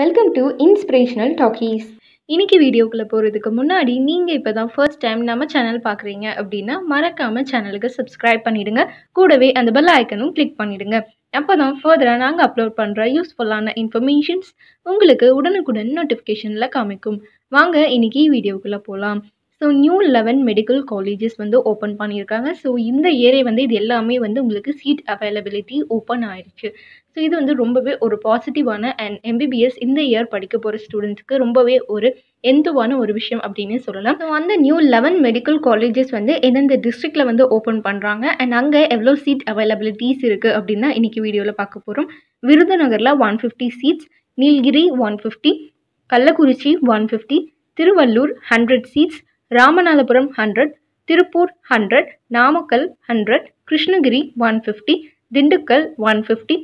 welcome to inspirational talkies இன்னைக்கு வீடியோக்குள்ளே போகிறதுக்கு முன்னாடி நீங்கள் இப்போ தான் ஃபர்ஸ்ட் டைம் நம்ம சேனல் பார்க்குறீங்க அப்படின்னா மறக்காமல் சேனலுக்கு சப்ஸ்கிரைப் பண்ணிவிடுங்க கூடவே அந்த பெல் ஐக்கனும் கிளிக் பண்ணிவிடுங்க அப்போ தான் ஃபர்தராக நாங்கள் அப்லோட் பண்ணுற யூஸ்ஃபுல்லான இன்ஃபர்மேஷன்ஸ் உங்களுக்கு உடனுக்குடன் நோட்டிஃபிகேஷனில் காமிக்கும் வாங்க இன்றைக்கி வீடியோக்குள்ளே போகலாம் so new eleven medical colleges வந்து ஓப்பன் பண்ணியிருக்காங்க ஸோ இந்த ஏரியா வந்து இது எல்லாமே வந்து உங்களுக்கு சீட் அவைலபிலிட்டி ஓப்பன் ஆயிடுச்சு ஸோ இது வந்து ரொம்பவே ஒரு பாசிட்டிவான அண்ட் எம்பிபிஎஸ் இந்த இயர் படிக்க போகிற ஸ்டூடெண்ட்ஸ்க்கு ரொம்பவே ஒரு எந்தவான ஒரு விஷயம் அப்படின்னு சொல்லலாம் ஸோ அந்த நியூ லெவன் மெடிக்கல் காலேஜஸ் வந்து எந்தெந்த டிஸ்ட்ரிக்டில் வந்து ஓப்பன் பண்ணுறாங்க அண்ட் அங்கே எவ்வளோ சீட் அவைலபிலிட்டிஸ் இருக்குது அப்படின்னா இன்றைக்கி வீடியோவில் பார்க்க போகிறோம் விருதுநகரில் one fifty seats Nilgiri one fifty Kallakurichi one fifty Tiruvallur hundred seats Ramanathapuram hundred Tiruppur hundred Namakkal hundred Krishnagiri one fifty Dindigul one fifty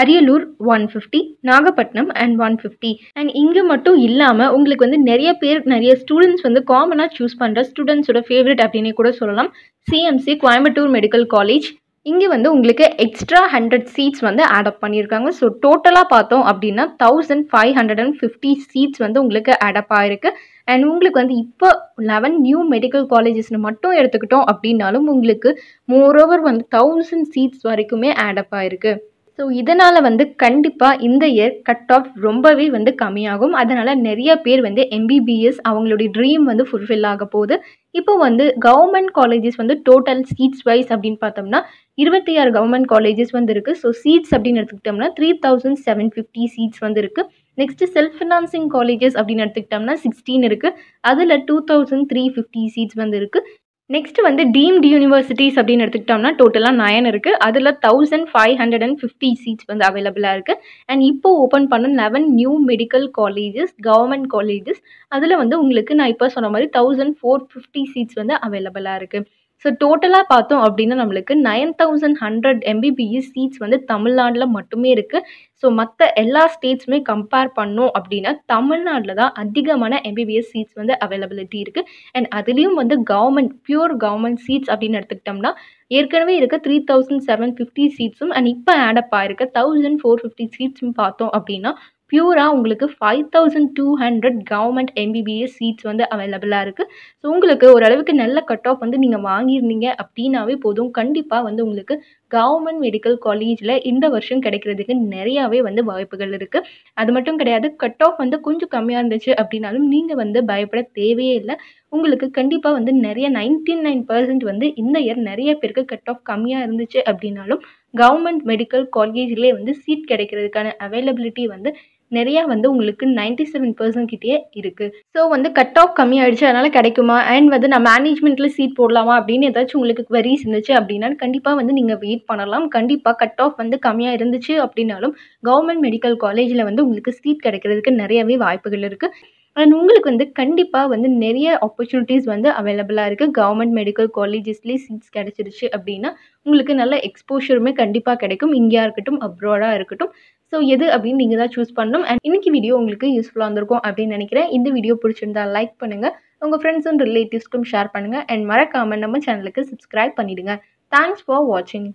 Ariyalur one fifty Nagapattinam and one fifty and இங்கே மட்டும் இல்லாமல் உங்களுக்கு வந்து நிறைய பேர் நிறைய ஸ்டூடெண்ட்ஸ் வந்து காமனாக சூஸ் பண்ணுற ஸ்டூடெண்ட்ஸோட ஃபேவரட் அப்படின்னே கூட சொல்லலாம் சிஎம்சி கோயம்புத்தூர் மெடிக்கல் காலேஜ் இங்கே வந்து உங்களுக்கு எக்ஸ்ட்ரா ஹண்ட்ரட் சீட்ஸ் வந்து ஆட் அப் பண்ணியிருக்காங்க ஸோ டோட்டலாக பார்த்தோம் அப்படின்னா thousand five hundred and fifty seats வந்து உங்களுக்கு ஆட் அப் ஆகிருக்கு அண்ட் உங்களுக்கு வந்து இப்போ லெவன் நியூ மெடிக்கல் காலேஜஸ்னு மட்டும் எடுத்துக்கிட்டோம் அப்படின்னாலும் உங்களுக்கு மோரோவர் வந்து தௌசண்ட் சீட்ஸ் வரைக்குமே ஆட் அப் ஆகிருக்கு ஸோ இதனால் வந்து கண்டிப்பாக இந்த இயர் கட் ஆஃப் ரொம்பவே வந்து கம்மியாகும் அதனால் நிறைய பேர் வந்து எம்பிபிஎஸ் அவங்களுடைய ட்ரீம் வந்து ஃபுல்ஃபில் ஆக போகுது இப்போ வந்து கவர்மெண்ட் காலேஜஸ் வந்து டோட்டல் சீட்ஸ் வைஸ் அப்படின்னு பார்த்தோம்னா இருபத்தி ஆறு கவர்மெண்ட் காலேஜஸ் வந்து இருக்குது ஸோ சீட்ஸ் அப்படின்னு எடுத்துக்கிட்டோம்னா three thousand seven fifty seats வந்து இருக்குது நெக்ஸ்ட்டு செல்ஃப் ஃபினான்சிங் காலேஜஸ் அப்படின்னு எடுத்துக்கிட்டோம்னா சிக்ஸ்டீன் இருக்குது அதில் two thousand three fifty seats வந்து இருக்குது நெக்ஸ்ட் வந்து டீம்டு யூனிவர்சிட்டிஸ் அப்படின்னு எடுத்துக்கிட்டோம்னா டோட்டலாக நயன் இருக்குது அதில் thousand five hundred and fifty seats வந்து அவைலபிளாக இருக்குது அண்ட் இப்போ ஓப்பன் பண்ண eleven new medical colleges government colleges அதில் வந்து உங்களுக்கு நான் இப்போ சொன்ன மாதிரி தௌசண்ட் ஃபோர் ஃபிஃப்டி சீட்ஸ் வந்து அவைலபிளாக இருக்குது ஸோ டோட்டலாக பார்த்தோம் அப்படின்னா நம்மளுக்கு nine thousand hundred MBBS seats வந்து தமிழ்நாட்டில் மட்டுமே இருக்குது ஸோ மற்ற எல்லா ஸ்டேட்ஸுமே கம்பேர் பண்ணோம் அப்படின்னா தமிழ்நாட்டில் தான் அதிகமான எம்பிபிஎஸ் சீட்ஸ் e வந்து அவைலபிலிட்டி இருக்குது அண்ட் அதுலேயும் வந்து கவர்மெண்ட் பியூர் கவர்மெண்ட் சீட்ஸ் அப்படின்னு எடுத்துக்கிட்டோம்னா ஏற்கனவே இருக்க த்ரீ தௌசண்ட் செவன் ஃபிஃப்டி சீட்ஸும் அண்ட் இப்போ ஆடப்பாக இருக்க தௌசண்ட் ஃபோர் ஃபிஃப்டி சீட்ஸும் பார்த்தோம் அப்படின்னா ப்யூராக உங்களுக்கு five thousand two hundred government MBBS seats வந்து அவைலபிளாக இருக்குது ஸோ உங்களுக்கு ஓரளவுக்கு நல்ல கட் ஆஃப் வந்து நீங்கள் வாங்கியிருந்தீங்க அப்படின்னாவே போதும் கண்டிப்பாக வந்து உங்களுக்கு கவர்மெண்ட் மெடிக்கல் காலேஜில் இந்த வருஷம் கிடைக்கிறதுக்கு நிறையாவே வந்து வாய்ப்புகள் இருக்குது அது மட்டும் கிடையாது கட் ஆஃப் வந்து கொஞ்சம் கம்மியாக இருந்துச்சு அப்படின்னாலும் நீங்கள் வந்து பயப்பட தேவையே இல்லை உங்களுக்கு கண்டிப்பாக வந்து நிறைய நைன்டி நைன் பர்சன்ட் வந்து இந்த இயர் நிறைய பேருக்கு கட் ஆஃப் கம்மியாக இருந்துச்சு அப்படின்னாலும் கவர்மெண்ட் மெடிக்கல் காலேஜ்லேயே வந்து சீட் கிடைக்கிறதுக்கான அவைலபிலிட்டி வந்து நிறையா வந்து உங்களுக்கு நைன்டி செவன் பர்சன்ட் கிட்டேயே இருக்குது ஸோ வந்து கட் ஆஃப் கம்மி அதனால் கிடைக்குமா அண்ட் வந்து நான் மேனேஜ்மெண்ட்டில் சீட் போடலாமா அப்படின்னு ஏதாச்சும் உங்களுக்கு வெரிஸ் இருந்துச்சு அப்படின்னா கண்டிப்பாக வந்து நீங்கள் வெயிட் பண்ணலாம் கண்டிப்பாக கட் ஆஃப் வந்து கம்மியாக இருந்துச்சு அப்படின்னாலும் கவர்மெண்ட் மெடிக்கல் காலேஜில் வந்து உங்களுக்கு சீட் கிடைக்கிறதுக்கு நிறையவே வாய்ப்புகள் இருக்குது அண்ட் உங்களுக்கு வந்து கண்டிப்பாக வந்து நிறைய ஆப்பர்ச்சுனிட்டிஸ் வந்து அவைலபிளாக இருக்குது கவர்மெண்ட் மெடிக்கல் காலேஜஸ்லேயே சீட்ஸ் கிடச்சிருச்சு அப்படின்னா உங்களுக்கு நல்ல எக்ஸ்போஷருமே கண்டிப்பாக கிடைக்கும் இங்கேயா இருக்கட்டும் அப்ராடாக இருக்கட்டும் ஸோ எது அப்படின்னு நீங்கள் தான் சூஸ் பண்ணணும் அண்ட் இன்றைக்கி வீடியோ உங்களுக்கு யூஸ்ஃபுல்லாக இருந்திருக்கும் அப்படின்னு நினைக்கிறேன் இந்த வீடியோ பிடிச்சிருந்தா லைக் பண்ணுங்கள் உங்கள் ஃப்ரெண்ட்ஸ் அண்ட் ரிலேட்டிவ்ஸ்க்கும் ஷேர் பண்ணுங்கள் அண்ட் மறக்காமல் நம்ம சேனலுக்கு சப்ஸ்கிரைப் பண்ணிவிடுங்க தேங்க்ஸ் ஃபார் வாட்சிங்